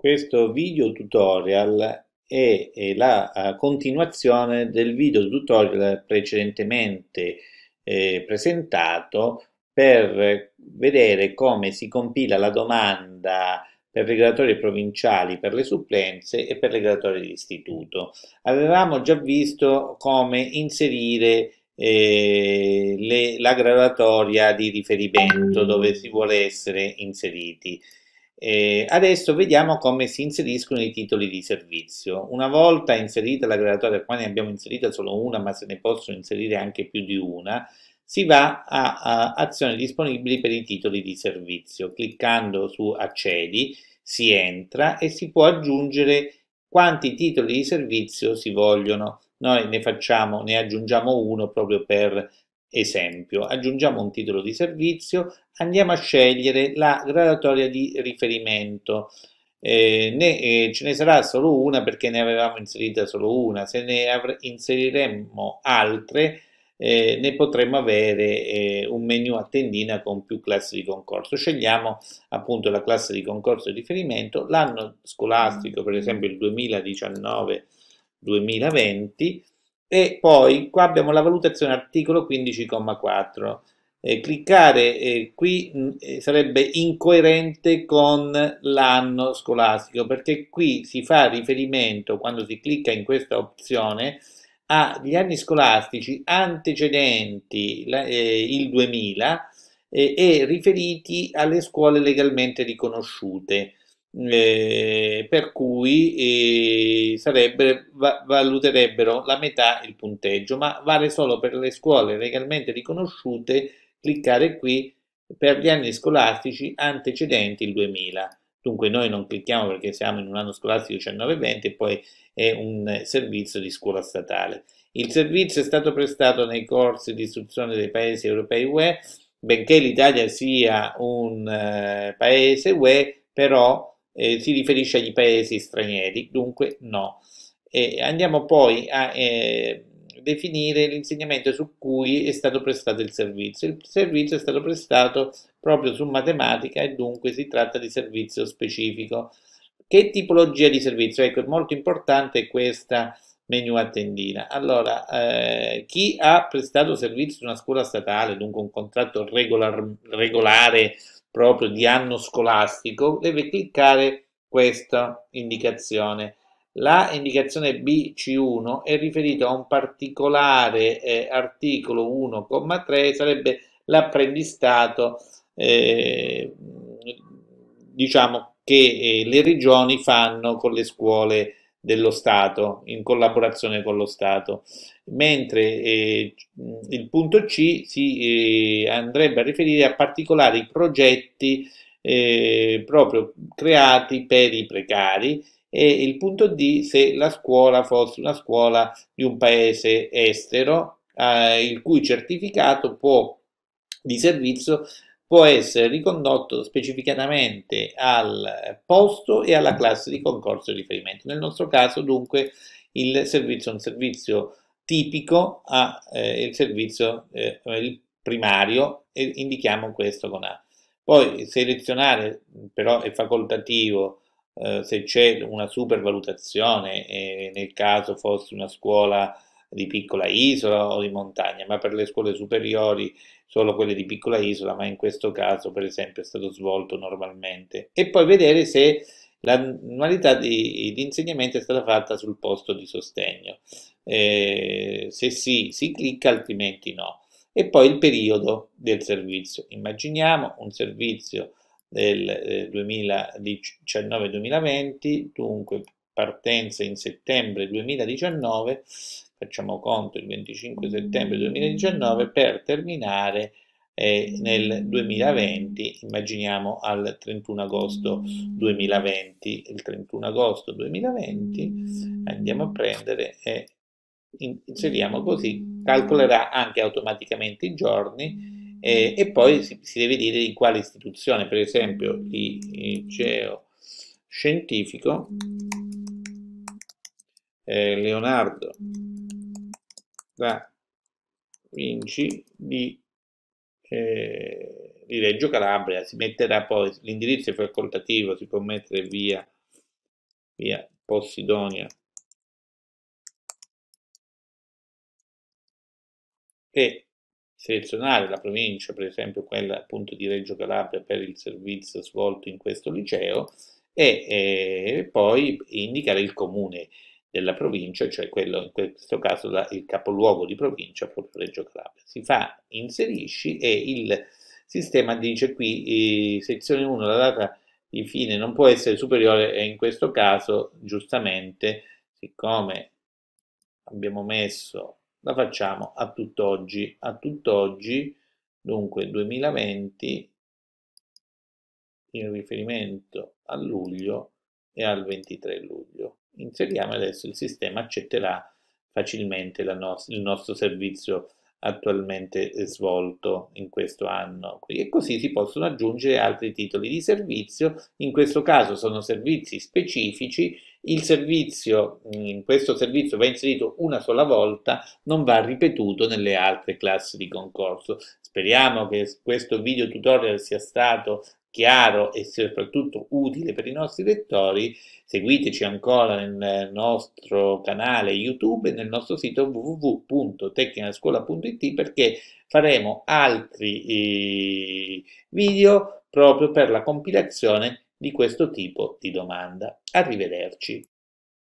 Questo video tutorial è, è la eh, continuazione del video tutorial precedentemente eh, presentato per vedere come si compila la domanda per le gradatorie provinciali per le supplenze e per le gradatorie di istituto. Avevamo già visto come inserire eh, le, la graduatoria di riferimento dove si vuole essere inseriti. E adesso vediamo come si inseriscono i titoli di servizio. Una volta inserita la graduatoria, qua ne abbiamo inserita solo una, ma se ne possono inserire anche più di una, si va a, a azioni disponibili per i titoli di servizio. Cliccando su accedi si entra e si può aggiungere quanti titoli di servizio si vogliono. Noi ne facciamo, ne aggiungiamo uno proprio per Esempio, aggiungiamo un titolo di servizio, andiamo a scegliere la gradatoria di riferimento. Eh, ne, eh, ce ne sarà solo una perché ne avevamo inserita solo una, se ne inseriremmo altre eh, ne potremmo avere eh, un menu a tendina con più classi di concorso. Scegliamo appunto la classe di concorso di riferimento, l'anno scolastico per esempio il 2019-2020 e poi qua abbiamo la valutazione articolo 15,4 eh, cliccare eh, qui mh, mm, eh, sarebbe incoerente con l'anno scolastico perché qui si fa riferimento quando si clicca in questa opzione agli anni scolastici antecedenti eh, il 2000 eh, e riferiti alle scuole legalmente riconosciute eh, per cui eh, sarebbe, va, valuterebbero la metà il punteggio, ma vale solo per le scuole legalmente riconosciute, cliccare qui per gli anni scolastici antecedenti il 2000. Dunque noi non clicchiamo perché siamo in un anno scolastico 19-20 e poi è un servizio di scuola statale. Il servizio è stato prestato nei corsi di istruzione dei paesi europei UE, benché l'Italia sia un eh, paese UE, però eh, si riferisce agli paesi stranieri, dunque no. E andiamo poi a eh, definire l'insegnamento su cui è stato prestato il servizio. Il servizio è stato prestato proprio su matematica e dunque si tratta di servizio specifico. Che tipologia di servizio? Ecco, è molto importante questa menu a tendina. Allora, eh, chi ha prestato servizio su una scuola statale, dunque un contratto regolar, regolare proprio di anno scolastico, deve cliccare questa indicazione. La indicazione BC1 è riferita a un particolare eh, articolo 1,3, sarebbe l'apprendistato, eh, diciamo che eh, le regioni fanno con le scuole dello Stato, in collaborazione con lo Stato, mentre eh, il punto C si eh, andrebbe a riferire a particolari progetti eh, proprio creati per i precari e il punto D se la scuola fosse una scuola di un paese estero eh, il cui certificato può, di servizio può essere ricondotto specificatamente al posto e alla classe di concorso di riferimento. Nel nostro caso dunque il servizio è un servizio tipico a eh, il servizio eh, il primario e indichiamo questo con A. Poi selezionare però è facoltativo eh, se c'è una supervalutazione, nel caso fosse una scuola di piccola isola o di montagna, ma per le scuole superiori solo quelle di piccola isola, ma in questo caso per esempio è stato svolto normalmente. E poi vedere se l'annualità di, di, insegnamento è stata fatta sul posto di sostegno. Eh, se sì, si clicca, altrimenti no. E poi il periodo del servizio. Immaginiamo un servizio del 2019-2020, eh, dunque partenza in settembre 2019 facciamo conto il 25 settembre 2019 per terminare eh, nel 2020 immaginiamo al 31 agosto 2020 il 31 agosto 2020 andiamo a prendere e inseriamo così calcolerà anche automaticamente i giorni eh, e poi si, si, deve dire di quale istituzione, per esempio liceo scientifico eh, Leonardo da Vinci di, eh, di Reggio Calabria, si metterà poi l'indirizzo facoltativo, si può mettere via, via Possidonia e selezionare la provincia, per esempio quella appunto di Reggio Calabria per il servizio svolto in questo liceo e, e eh, poi indicare il comune della provincia, cioè quello, in questo caso la, il capoluogo di provincia, proprio Reggio Calabria. Si fa inserisci e il sistema dice qui sezione 1 la data di fine non può essere superiore e in questo caso giustamente siccome abbiamo messo la facciamo a tutt'oggi a tutt'oggi dunque 2020 in riferimento a luglio e al 23 luglio inseriamo adesso il sistema accetterà facilmente nos il nostro servizio attualmente eh, svolto in questo anno e così si possono aggiungere altri titoli di servizio in questo caso sono servizi specifici il servizio mm, in questo servizio va inserito una sola volta non va ripetuto nelle altre classi di concorso speriamo che questo video tutorial sia stato chiaro e soprattutto utile per i nostri lettori, seguiteci ancora nel nostro canale YouTube e nel nostro sito www.tecnicascuola.it perché faremo altri eh, video proprio per la compilazione di questo tipo di domanda. Arrivederci.